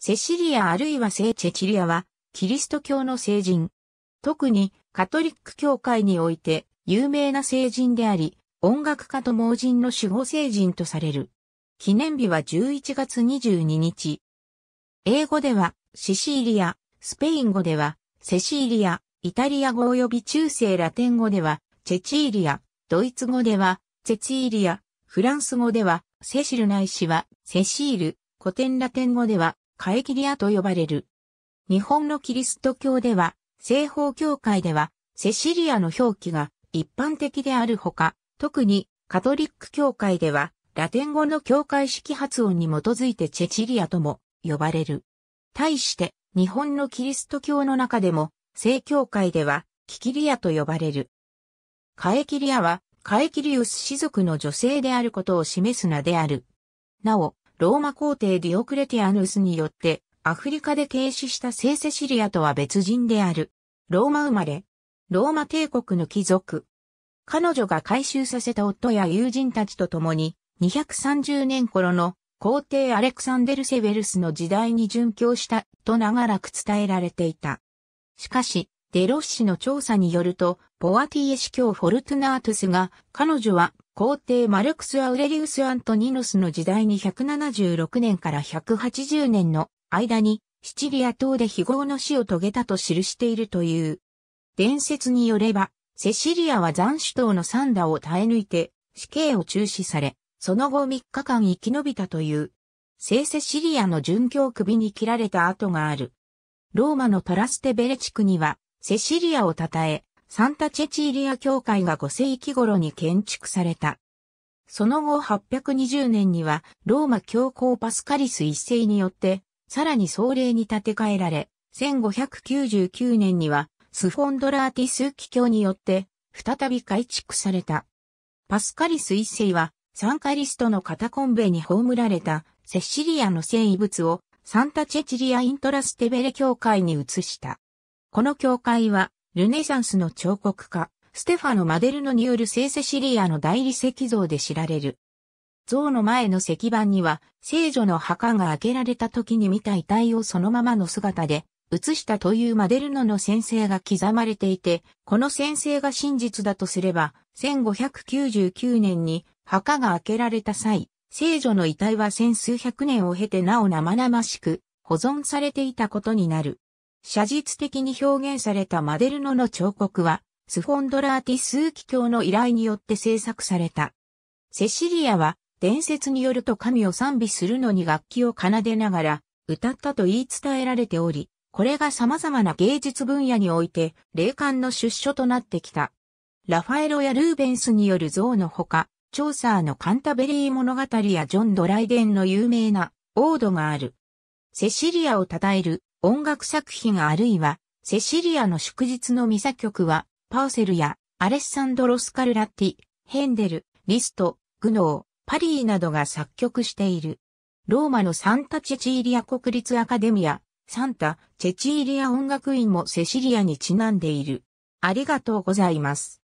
セシリアあるいは聖チェチリアは、キリスト教の聖人。特に、カトリック教会において、有名な聖人であり、音楽家と盲人の守護聖人とされる。記念日は11月22日。英語では、シシーリア、スペイン語では、セシーリア、イタリア語及び中世ラテン語では、チェチーリア、ドイツ語では、チェチーリア、フランス語では、セシルないしは、セシール、古典ラテン語では、カエキリアと呼ばれる。日本のキリスト教では、西方教会では、セシリアの表記が一般的であるほか、特にカトリック教会では、ラテン語の教会式発音に基づいてチェチリアとも呼ばれる。対して、日本のキリスト教の中でも、正教会では、キキリアと呼ばれる。カエキリアは、カエキリウス氏族の女性であることを示す名である。なお、ローマ皇帝ディオクレティアヌスによってアフリカで停止した聖セシリアとは別人である。ローマ生まれ。ローマ帝国の貴族。彼女が回収させた夫や友人たちと共に、230年頃の皇帝アレクサンデル・セベルスの時代に殉教したと長らく伝えられていた。しかし、デロッシの調査によると、ポアティエ司教フォルトゥナートスが、彼女は皇帝マルクス・アウレリウス・アントニノスの時代に176年から180年の間にシチリア島で非業の死を遂げたと記しているという。伝説によれば、セシリアは残首島のサンダを耐え抜いて死刑を中止され、その後3日間生き延びたという。聖セシリアの殉教首に切られた跡がある。ローマのトラステベレ地区には、セシリアを称え、サンタチェチーリア教会が5世紀頃に建築された。その後820年にはローマ教皇パスカリス一世によってさらに総霊に建て替えられ、1599年にはスフォンドラーティスキ教によって再び改築された。パスカリス一世はサンカリストのカタコンベに葬られたセシリアの聖遺物をサンタチェチリア・イントラステベレ教会に移した。この教会はルネサンスの彫刻家、ステファノ・マデルノによる聖セシリアの大理石像で知られる。像の前の石板には、聖女の墓が開けられた時に見た遺体をそのままの姿で、写したというマデルノの先生が刻まれていて、この先生が真実だとすれば、1599年に墓が開けられた際、聖女の遺体は千数百年を経てなお生々しく保存されていたことになる。写実的に表現されたマデルノの彫刻は、スフォンドラーティスーキ教の依頼によって制作された。セシリアは、伝説によると神を賛美するのに楽器を奏でながら、歌ったと言い伝えられており、これが様々な芸術分野において、霊感の出所となってきた。ラファエロやルーベンスによる像のほか、チョーサーのカンタベリー物語やジョン・ドライデンの有名なオードがある。セシリアを称える音楽作品あるいは、セシリアの祝日のミサ曲は、パーセルやアレッサンドロ・スカルラッティ、ヘンデル、リスト、グノー、パリーなどが作曲している。ローマのサンタ・チェチーリア国立アカデミア、サンタ・チェチーリア音楽院もセシリアにちなんでいる。ありがとうございます。